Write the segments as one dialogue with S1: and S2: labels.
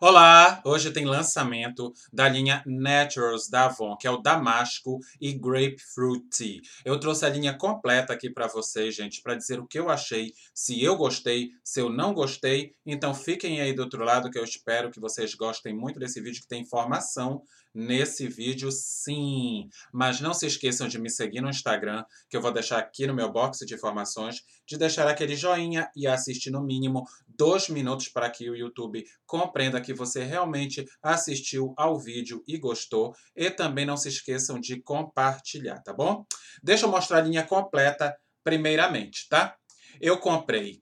S1: Olá! Hoje tem lançamento da linha Naturals da Avon, que é o Damasco e Grapefruit Tea. Eu trouxe a linha completa aqui para vocês, gente, para dizer o que eu achei, se eu gostei, se eu não gostei. Então fiquem aí do outro lado que eu espero que vocês gostem muito desse vídeo que tem informação nesse vídeo, sim. Mas não se esqueçam de me seguir no Instagram, que eu vou deixar aqui no meu box de informações, de deixar aquele joinha e assistir no mínimo dois minutos para que o YouTube compreenda que você realmente assistiu ao vídeo e gostou. E também não se esqueçam de compartilhar, tá bom? Deixa eu mostrar a linha completa primeiramente, tá? Eu comprei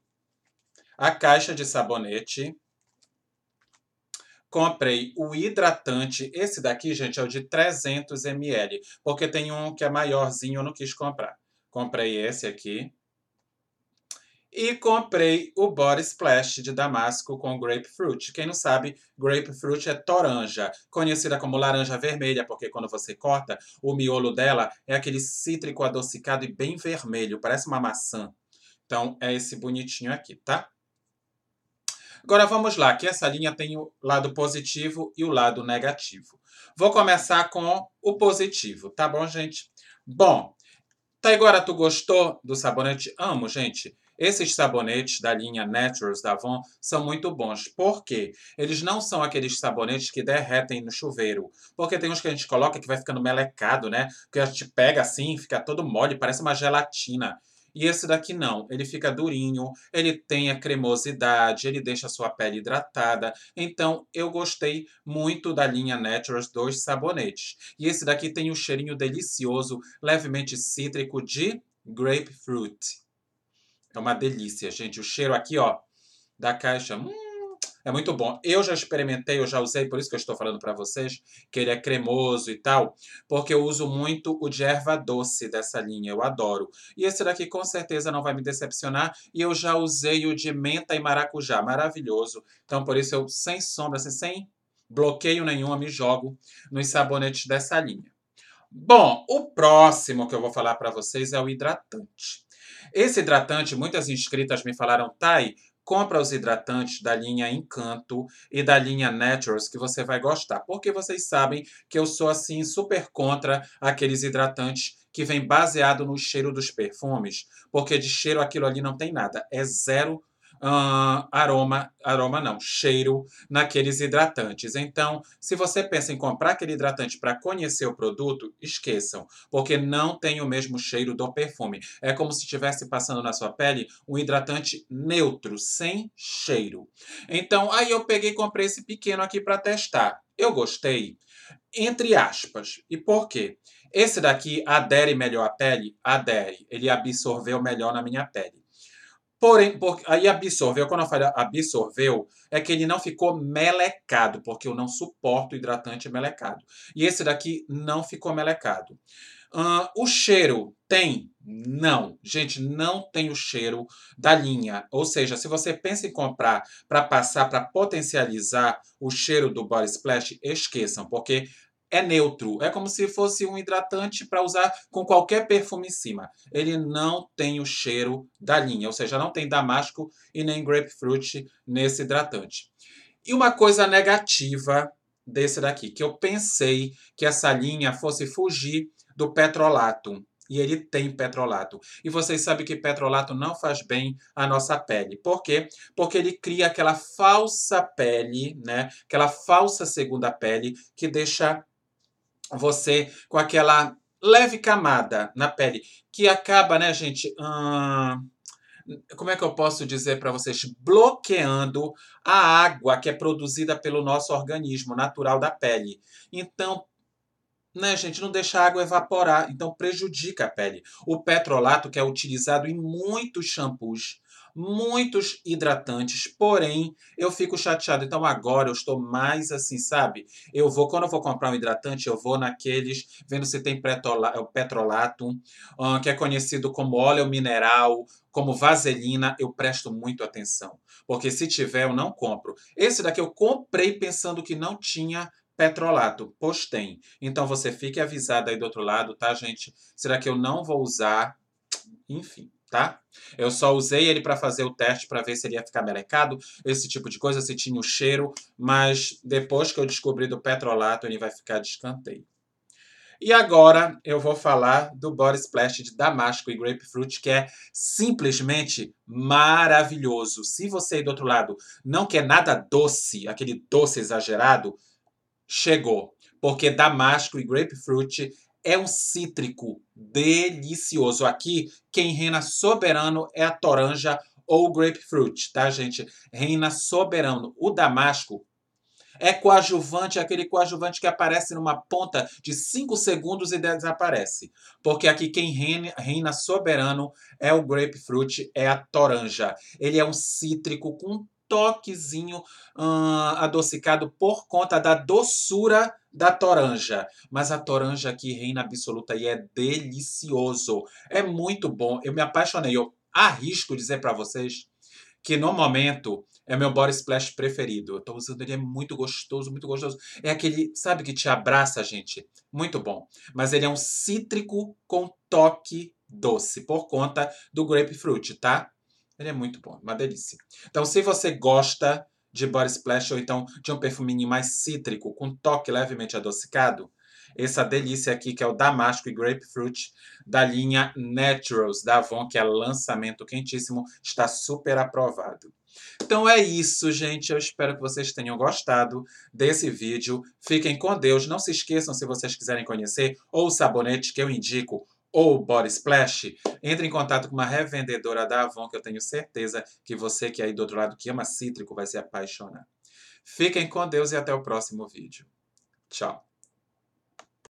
S1: a caixa de sabonete Comprei o hidratante, esse daqui, gente, é o de 300 ml, porque tem um que é maiorzinho, eu não quis comprar. Comprei esse aqui. E comprei o Body Splash de Damasco com grapefruit. Quem não sabe, grapefruit é toranja, conhecida como laranja vermelha, porque quando você corta, o miolo dela é aquele cítrico adocicado e bem vermelho, parece uma maçã. Então é esse bonitinho aqui, tá? Agora vamos lá, que essa linha tem o lado positivo e o lado negativo. Vou começar com o positivo, tá bom, gente? Bom, Tá, agora tu gostou do sabonete? Amo, gente. Esses sabonetes da linha Naturals da Avon são muito bons. Por quê? Eles não são aqueles sabonetes que derretem no chuveiro. Porque tem uns que a gente coloca que vai ficando melecado, né? Que a gente pega assim, fica todo mole, parece uma gelatina. E esse daqui não, ele fica durinho, ele tem a cremosidade, ele deixa a sua pele hidratada. Então eu gostei muito da linha Naturals dos sabonetes. E esse daqui tem um cheirinho delicioso, levemente cítrico de grapefruit. É uma delícia, gente. O cheiro aqui, ó, da caixa. Hum, é muito bom. Eu já experimentei, eu já usei, por isso que eu estou falando para vocês que ele é cremoso e tal, porque eu uso muito o de erva doce dessa linha, eu adoro. E esse daqui com certeza não vai me decepcionar, e eu já usei o de menta e maracujá, maravilhoso. Então por isso eu sem sombra, assim, sem bloqueio nenhum, eu me jogo nos sabonetes dessa linha. Bom, o próximo que eu vou falar para vocês é o hidratante. Esse hidratante, muitas inscritas me falaram, Tai, Compra os hidratantes da linha Encanto e da linha Naturals que você vai gostar, porque vocês sabem que eu sou assim super contra aqueles hidratantes que vêm baseado no cheiro dos perfumes, porque de cheiro aquilo ali não tem nada, é zero uh, aroma, aroma não, cheiro naqueles hidratantes. Então, se você pensa em comprar aquele hidratante para conhecer o produto, esqueçam, porque não tem o mesmo cheiro do perfume. É como se estivesse passando na sua pele um hidratante neutro, sem cheiro. Então, aí eu peguei e comprei esse pequeno aqui para testar. Eu gostei, entre aspas. E por quê? Esse daqui adere melhor à pele? Adere. Ele absorveu melhor na minha pele. Porém, aí absorveu, quando eu falei absorveu, é que ele não ficou melecado, porque eu não suporto hidratante melecado. E esse daqui não ficou melecado. Uh, o cheiro tem? Não. Gente, não tem o cheiro da linha. Ou seja, se você pensa em comprar para passar, para potencializar o cheiro do Body Splash, esqueçam, porque é neutro. É como se fosse um hidratante para usar com qualquer perfume em cima. Ele não tem o cheiro da linha, ou seja, não tem damasco e nem grapefruit nesse hidratante. E uma coisa negativa desse daqui, que eu pensei que essa linha fosse fugir do petrolato. E ele tem petrolato. E vocês sabem que petrolato não faz bem à nossa pele. Por quê? Porque ele cria aquela falsa pele, né? Aquela falsa segunda pele que deixa você com aquela leve camada na pele que acaba, né, gente? Hum, como é que eu posso dizer para vocês? Bloqueando a água que é produzida pelo nosso organismo natural da pele. Então, né, gente, não deixa a água evaporar, então prejudica a pele. O petrolato, que é utilizado em muitos shampoos, muitos hidratantes, porém eu fico chateado. Então agora eu estou mais assim, sabe? Eu vou, quando eu vou comprar um hidratante, eu vou naqueles, vendo se tem eh, petrolato, um, que é conhecido como óleo mineral, como vaselina, eu presto muito atenção. Porque se tiver, eu não compro. Esse daqui eu comprei pensando que não tinha petrolato, postem. tem. Então você fique avisado aí do outro lado, tá, gente? Será que eu não vou usar enfim, tá? Eu só usei ele para fazer o teste para ver se ele ia ficar melecado, esse tipo de coisa, se tinha o cheiro, mas depois que eu descobri do petrolato, ele vai ficar de escanteio. E agora eu vou falar do Body Splash de Damasco e Grapefruit, que é simplesmente maravilhoso. Se você aí do outro lado não quer nada doce, aquele doce exagerado, chegou. Porque Damasco e Grapefruit é um cítrico delicioso. Aqui, quem reina soberano é a toranja ou grapefruit, tá, gente? Reina soberano. O damasco é coadjuvante, aquele coadjuvante que aparece numa ponta de 5 segundos e desaparece. Porque aqui quem reina soberano é o grapefruit, é a toranja. Ele é um cítrico com toquezinho adocicado por conta da doçura da toranja. Mas a toranja aqui reina absoluta e é delicioso. É muito bom. Eu me apaixonei. Eu arrisco dizer para vocês que no momento é meu body splash preferido. Eu tô usando ele, é muito gostoso, muito gostoso. É aquele, sabe, que te abraça, gente? Muito bom. Mas ele é um cítrico com toque doce, por conta do grapefruit, tá? Ele é muito bom, uma delícia. Então, se você gosta de body splash ou então de um perfuminho mais cítrico, com toque levemente adocicado, essa delícia aqui que é o Damasco e Grapefruit da linha Naturals da Avon, que é lançamento quentíssimo, está super aprovado. Então é isso, gente. Eu espero que vocês tenham gostado desse vídeo. Fiquem com Deus. Não se esqueçam, se vocês quiserem conhecer, ou o sabonete que eu indico, ou Body Splash, entre em contato com uma revendedora da Avon, que eu tenho certeza que você que é aí do outro lado que ama cítrico vai se apaixonar. Fiquem com Deus e até o próximo vídeo. Tchau.